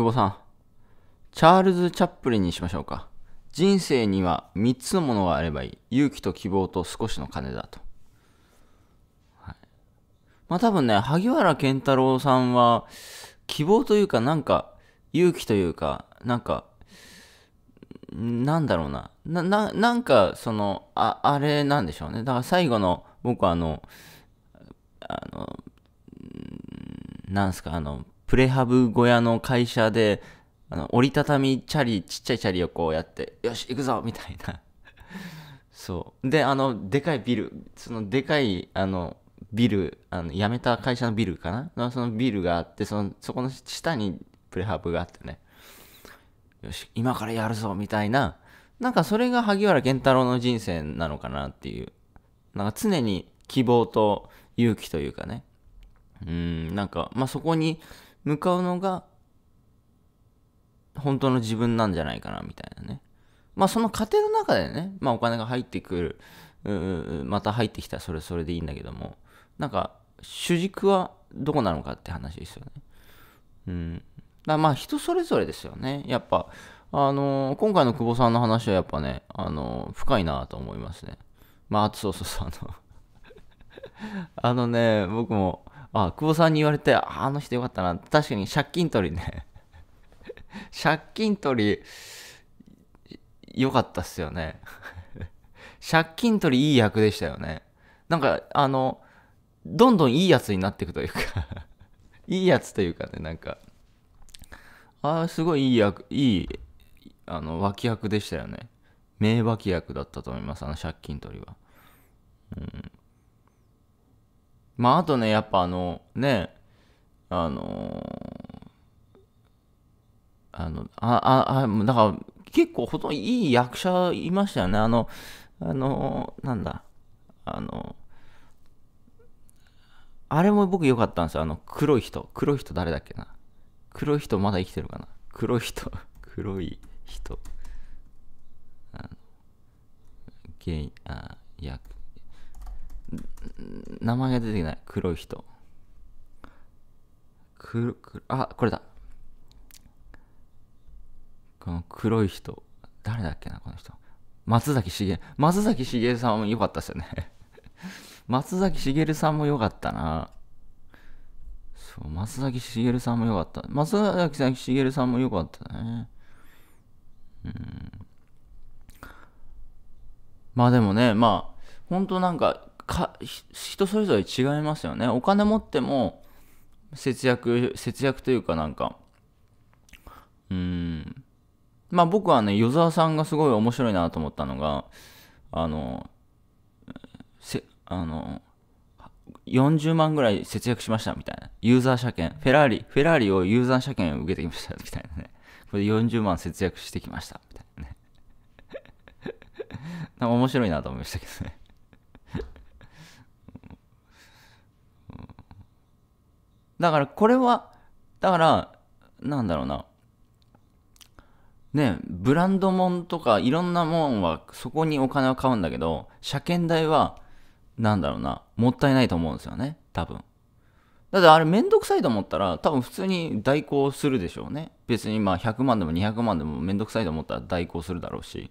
久保さん。チャールズ・チャップリンにしましょうか。人生には3つのものがあればいい。勇気と希望と少しの金だと。はい、まあ多分ね、萩原健太郎さんは、希望というか、なんか、勇気というか、なんか、なんだろうな。な、ななんか、その、あ、あれなんでしょうね。だから最後の、僕あの、あの、なんすか、あの、プレハブ小屋の会社で、あの、折りたたみチャリ、ちっちゃいチャリをこうやって、よし、行くぞみたいな。そう。で、あの、でかいビル、そのでかい、あの、ビル、あの、辞めた会社のビルかなそのビルがあって、その、そこの下にプレハブがあってね。よし、今からやるぞみたいな。なんかそれが萩原健太郎の人生なのかなっていう。なんか常に希望と勇気というかね。うん、なんか、まあ、そこに、向かうのが本当の自分なんじゃないかなみたいなねまあその過程の中でね、まあ、お金が入ってくるまた入ってきたらそれそれでいいんだけどもなんか主軸はどこなのかって話ですよねうんだまあ人それぞれですよねやっぱあのー、今回の久保さんの話はやっぱね、あのー、深いなと思いますねまあそうそうそうあの あのね僕もあ、久保さんに言われて、あの人よかったな。確かに借金取りね 借金取り、よかったっすよね借金取りいい役でしたよね。なんか、あの、どんどんいいやつになっていくというか いいやつというかね、なんか、ああ、すごいいい役、いい、あの、脇役でしたよね。名脇役だったと思います、あの借金取りは。うん。まああとねやっぱあのねあのー、あのあああだから結構ほとんどいい役者いましたよねあのあのー、なんだあのー、あれも僕良かったんですよあの黒い人黒い人誰だっけな黒い人まだ生きてるかな黒い人 黒い人あのゲイあ役名前が出てきない。黒い人。黒、黒、あ、これだ。この黒い人。誰だっけな、この人。松崎しげ松崎しげるさんも良かったっすよね 松崎しげるさんも良かったな。そう、松崎しげるさんも良かった。松崎しげるさんも良かったね。うん。まあでもね、まあ、ほんとなんか、か人それぞれ違いますよねお金持っても節約節約というかなんかうんまあ僕はね与沢さんがすごい面白いなと思ったのがあのせあの40万ぐらい節約しましたみたいな。ユーザー車検。フェラーリ、フェラーリをユーザー車検受けてきましたみたいなね。これで40万節約してきましたみたいなね。面白いなと思いましたけどね。だからこれは、だから、なんだろうな。ね、ブランドもんとかいろんなもんはそこにお金を買うんだけど、車検代は、なんだろうな、もったいないと思うんですよね、多分。だってあれめんどくさいと思ったら、多分普通に代行するでしょうね。別にまあ100万でも200万でもめんどくさいと思ったら代行するだろうし。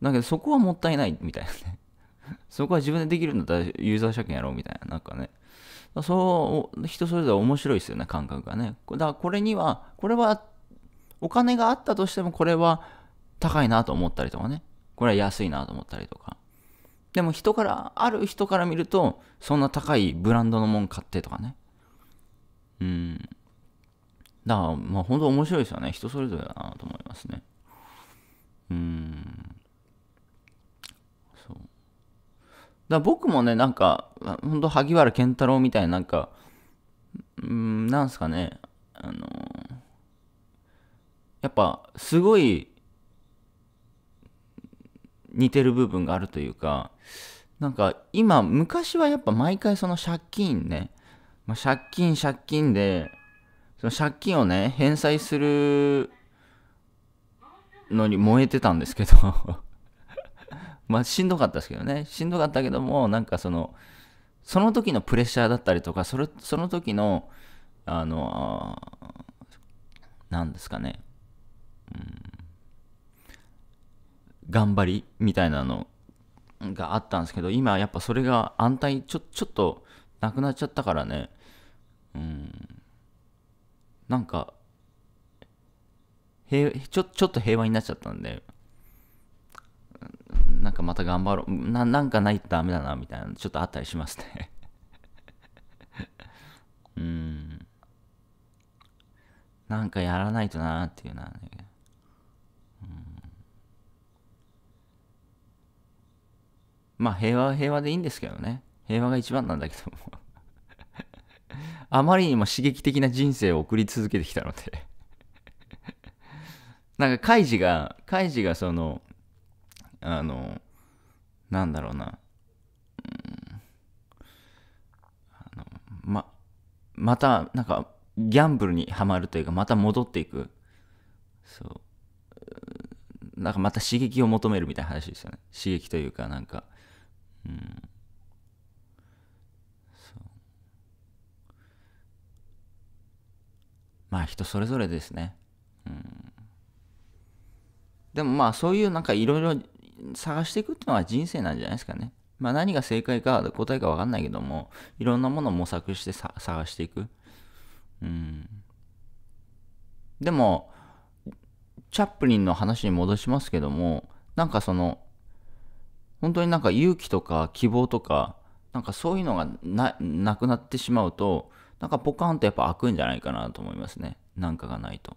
だけどそこはもったいないみたいなね。そこは自分でできるんだったらユーザー車検やろうみたいな。なんかね。そう人それぞれ面白いですよね感覚がねだからこれにはこれはお金があったとしてもこれは高いなと思ったりとかねこれは安いなと思ったりとかでも人からある人から見るとそんな高いブランドのもん買ってとかねうんだからまあ本当面白いですよね人それぞれだなと思いますねうんだ僕もね、なんか、ほんと萩原健太郎みたいな、なんか、うん、なんすかね、あのやっぱ、すごい、似てる部分があるというか、なんか、今、昔はやっぱ毎回その借金ね、まあ、借金借金で、その借金をね、返済するのに燃えてたんですけどまあ、しんどかったですけどね。しんどかったけども、なんかその、その時のプレッシャーだったりとか、それ、その時の、あの、何ですかね、うん、頑張りみたいなのがあったんですけど、今やっぱそれが安泰、ちょ、ちょっとなくなっちゃったからね、うん、なんか、平ちょちょっと平和になっちゃったんでなんかまた頑張ろうななんかないとダメだなみたいなちょっとあったりしますね うんなんかやらないとなっていうな、ね、うん、まあ平和は平和でいいんですけどね平和が一番なんだけども あまりにも刺激的な人生を送り続けてきたのでなんかカイジがカイジがそのあのなんだろうな、うん、あのままたなんかギャンブルにはまるというかまた戻っていくそうなんかまた刺激を求めるみたいな話ですよね刺激というかなんかうんまあ人それぞれですねうんでもまあそういうなんかいろいろ探していくっていうのは人生なんじゃないですかね。まあ何が正解か答えか分かんないけども、いろんなものを模索して探していく。うん。でも、チャップリンの話に戻しますけども、なんかその、本当になんか勇気とか希望とか、なんかそういうのがななくなってしまうと、なんかポカンとやっぱ開くんじゃないかなと思いますね。なんかがないと。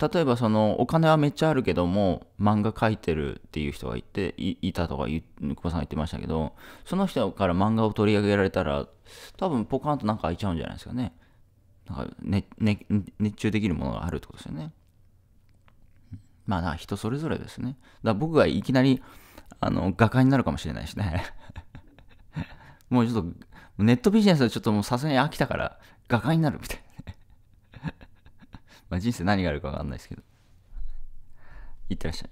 例えばそのお金はめっちゃあるけども漫画描いてるっていう人がいていたとか久保さんが言ってましたけどその人から漫画を取り上げられたら多分ポカンとなんか開いちゃうんじゃないですかねなんか熱中できるものがあるってことですよねまあ人それぞれですねだから僕がいきなりあの画家になるかもしれないしね もうちょっとネットビジネスはちょっともうさすがに飽きたから画家になるみたいなまあ、人生何があるかわかんないですけど。いってらっしゃい。